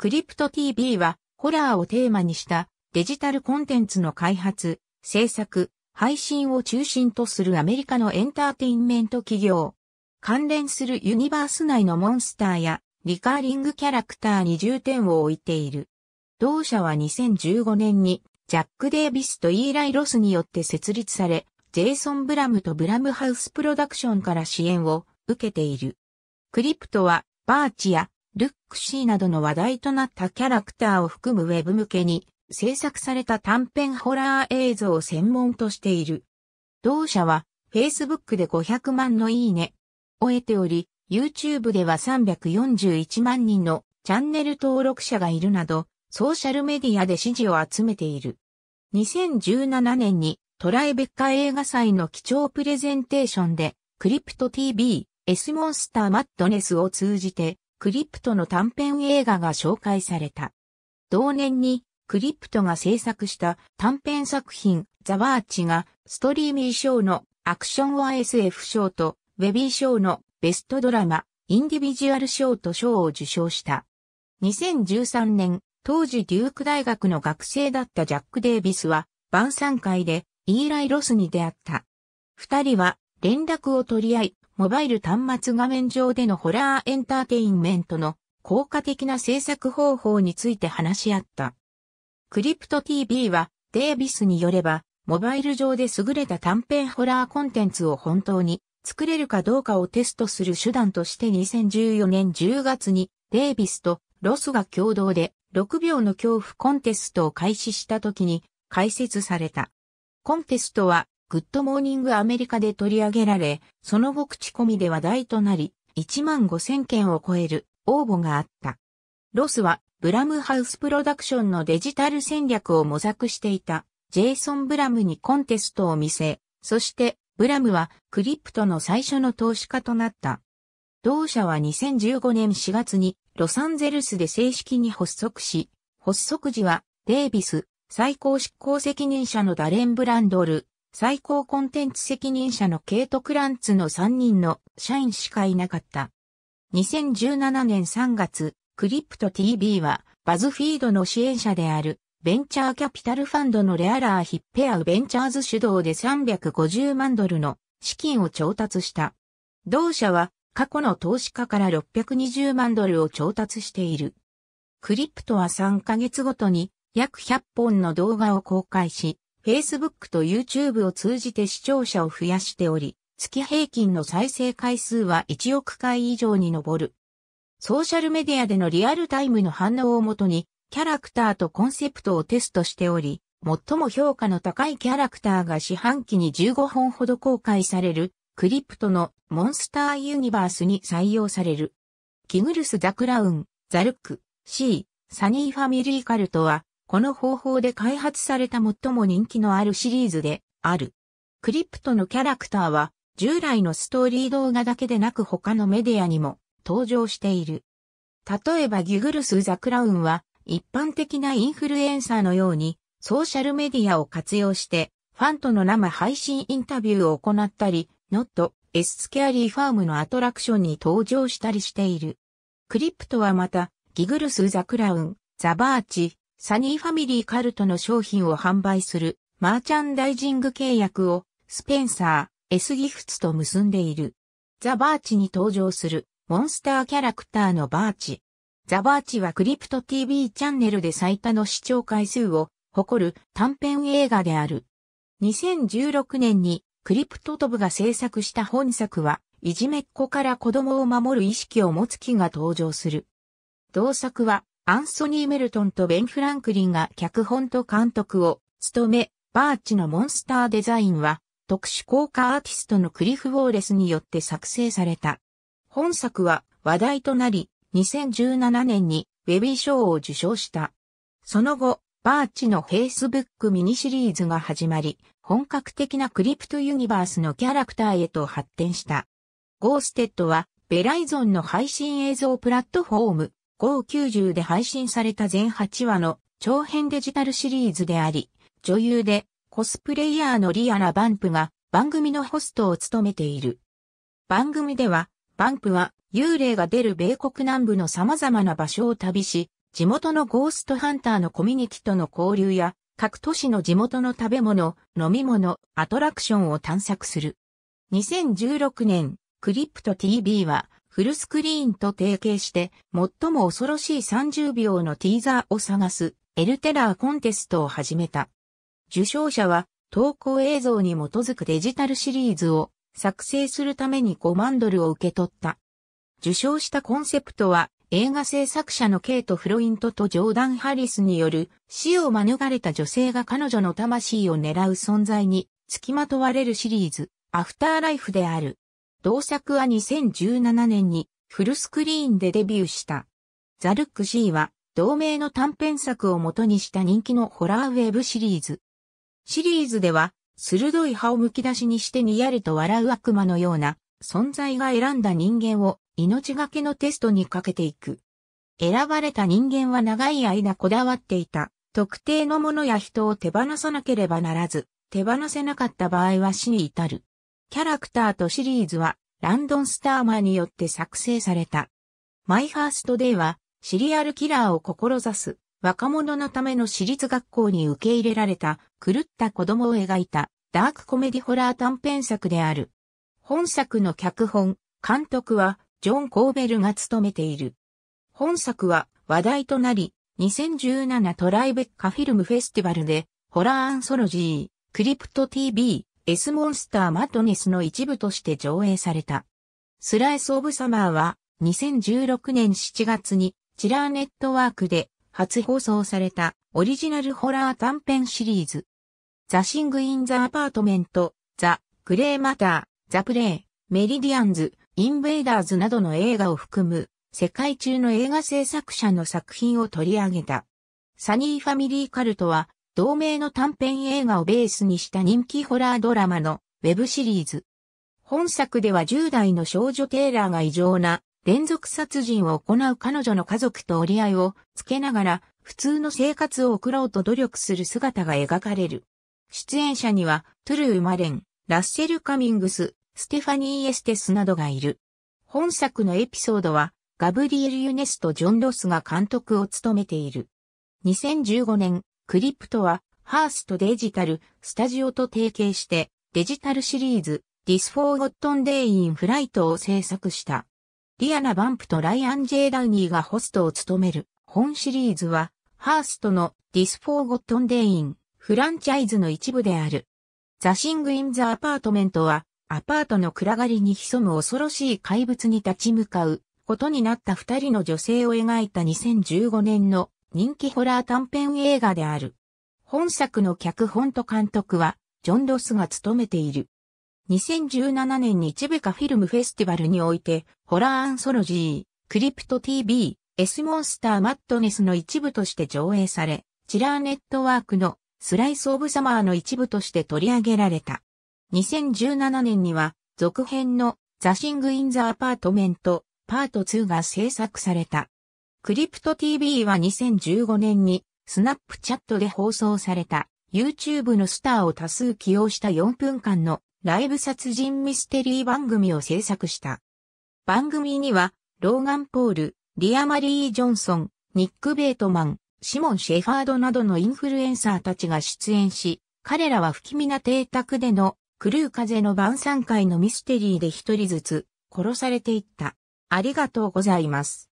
クリプト TV は、ホラーをテーマにしたデジタルコンテンツの開発、制作、配信を中心とするアメリカのエンターテインメント企業。関連するユニバース内のモンスターやリカーリングキャラクターに重点を置いている。同社は2015年にジャック・デイビスとイーライ・ロスによって設立され、ジェイソン・ブラムとブラムハウスプロダクションから支援を受けている。クリプトはバーチやルックシーなどの話題となったキャラクターを含むウェブ向けに制作された短編ホラー映像を専門としている。同社は Facebook で500万のいいねを得ており、YouTube では341万人のチャンネル登録者がいるなど、ソーシャルメディアで支持を集めている。2017年にトライベッカ映画祭の貴重プレゼンテーションで、クリプト TV、S モンスターマッドネスを通じて、クリプトの短編映画が紹介された。同年にクリプトが制作した短編作品ザ・ワーチがストリーミー賞のアクション YSF 賞とウェビー賞のベストドラマインディビジュアル賞と賞を受賞した。2013年、当時デューク大学の学生だったジャック・デイビスは晩餐会でイーライ・ロスに出会った。二人は連絡を取り合い、モバイル端末画面上でのホラーエンターテインメントの効果的な制作方法について話し合った。クリプト TV はデイビスによれば、モバイル上で優れた短編ホラーコンテンツを本当に作れるかどうかをテストする手段として2014年10月にデイビスとロスが共同で6秒の恐怖コンテストを開始した時に開設された。コンテストはグッドモーニングアメリカで取り上げられ、その後口コミで話題となり、1万5000件を超える応募があった。ロスは、ブラムハウスプロダクションのデジタル戦略を模索していた、ジェイソン・ブラムにコンテストを見せ、そして、ブラムはクリプトの最初の投資家となった。同社は2015年4月にロサンゼルスで正式に発足し、発足時はデイビス最高執行責任者のダレン・ブランドル、最高コンテンツ責任者のケイト・クランツの3人の社員しかいなかった。2017年3月、クリプト TV は、バズフィードの支援者である、ベンチャーキャピタルファンドのレアラー・ヒッペアウ・ベンチャーズ主導で350万ドルの資金を調達した。同社は過去の投資家から620万ドルを調達している。クリプトは3ヶ月ごとに約100本の動画を公開し、Facebook と YouTube を通じて視聴者を増やしており、月平均の再生回数は1億回以上に上る。ソーシャルメディアでのリアルタイムの反応をもとに、キャラクターとコンセプトをテストしており、最も評価の高いキャラクターが四半期に15本ほど公開される、クリプトのモンスターユニバースに採用される。キグルス・ザ・クラウン、ザ・ルック、シー、サニー・ファミリー・カルトは、この方法で開発された最も人気のあるシリーズである。クリプトのキャラクターは従来のストーリー動画だけでなく他のメディアにも登場している。例えばギグルス・ザ・クラウンは一般的なインフルエンサーのようにソーシャルメディアを活用してファンとの生配信インタビューを行ったり、ノット・エス・スキャリー・ファームのアトラクションに登場したりしている。クリプトはまた、ギグルス・ザ・クラウン、ザ・バーチ、サニーファミリーカルトの商品を販売するマーチャンダイジング契約をスペンサー、S ギフツと結んでいる。ザ・バーチに登場するモンスターキャラクターのバーチ。ザ・バーチはクリプト TV チャンネルで最多の視聴回数を誇る短編映画である。2016年にクリプトトブが制作した本作は、いじめっ子から子供を守る意識を持つ木が登場する。同作はアンソニー・メルトンとベン・フランクリンが脚本と監督を務め、バーチのモンスターデザインは特殊効果アーティストのクリフ・ウォーレスによって作成された。本作は話題となり、2017年にウェビー賞を受賞した。その後、バーチの Facebook ミニシリーズが始まり、本格的なクリプトユニバースのキャラクターへと発展した。ゴーステッドは、ベライゾンの配信映像プラットフォーム、GO90 で配信された全8話の長編デジタルシリーズであり、女優でコスプレイヤーのリアナ・バンプが番組のホストを務めている。番組では、バンプは幽霊が出る米国南部の様々な場所を旅し、地元のゴーストハンターのコミュニティとの交流や、各都市の地元の食べ物、飲み物、アトラクションを探索する。2016年、クリプト TV は、フルスクリーンと提携して、最も恐ろしい30秒のティーザーを探す、エルテラーコンテストを始めた。受賞者は、投稿映像に基づくデジタルシリーズを作成するために5万ドルを受け取った。受賞したコンセプトは、映画制作者のケイト・フロイントとジョーダン・ハリスによる死を免れた女性が彼女の魂を狙う存在に付きまとわれるシリーズ、アフターライフである。同作は2017年にフルスクリーンでデビューした。ザ・ルック・シーは同名の短編作を元にした人気のホラーウェブシリーズ。シリーズでは鋭い歯をむき出しにしてにやると笑う悪魔のような存在が選んだ人間を命がけのテストにかけていく。選ばれた人間は長い間こだわっていた特定のものや人を手放さなければならず、手放せなかった場合は死に至る。キャラクターとシリーズは、ランドン・スターマーによって作成された。マイファーストデーは、シリアルキラーを志す、若者のための私立学校に受け入れられた、狂った子供を描いた、ダークコメディホラー短編作である。本作の脚本、監督は、ジョン・コーベルが務めている。本作は、話題となり、2017トライベッカフィルムフェスティバルで、ホラーアンソロジー、クリプト TV、エスモンスターマトネスの一部として上映された。スライス・オブ・サマーは2016年7月にチラーネットワークで初放送されたオリジナルホラー短編シリーズ。ザ・シング・イン・ザ・アパートメント、ザ・グレー・マター、ザ・プレイ、メリディアンズ、インベーダーズなどの映画を含む世界中の映画制作者の作品を取り上げた。サニーファミリーカルトは同名の短編映画をベースにした人気ホラードラマのウェブシリーズ。本作では10代の少女テイラーが異常な連続殺人を行う彼女の家族と折り合いをつけながら普通の生活を送ろうと努力する姿が描かれる。出演者にはトゥルー・マレン、ラッセル・カミングス、ステファニー・エステスなどがいる。本作のエピソードはガブリエル・ユネスとジョン・ロスが監督を務めている。2015年、クリプトは、ハーストデジタル、スタジオと提携して、デジタルシリーズ、ディスフォーゴットンデイインフライトを制作した。リアナ・バンプとライアン・ジェイ・ダウニーがホストを務める本シリーズは、ハーストのディスフォーゴットンデイン、フランチャイズの一部である。ザ・シング・イン・ザ・アパートメントは、アパートの暗がりに潜む恐ろしい怪物に立ち向かうことになった二人の女性を描いた2015年の人気ホラー短編映画である。本作の脚本と監督は、ジョン・ロスが務めている。2017年にチベカフィルムフェスティバルにおいて、ホラーアンソロジー、クリプト TV、S モンスターマットネスの一部として上映され、チラーネットワークのスライス・オブ・サマーの一部として取り上げられた。2017年には、続編のザ・シング・イン・ザ・アパートメント、パート2が制作された。クリプト TV は2015年にスナップチャットで放送された YouTube のスターを多数起用した4分間のライブ殺人ミステリー番組を制作した。番組にはローガン・ポール、リア・マリー・ジョンソン、ニック・ベートマン、シモン・シェファードなどのインフルエンサーたちが出演し、彼らは不気味な邸宅でのクルー風の晩餐会のミステリーで一人ずつ殺されていった。ありがとうございます。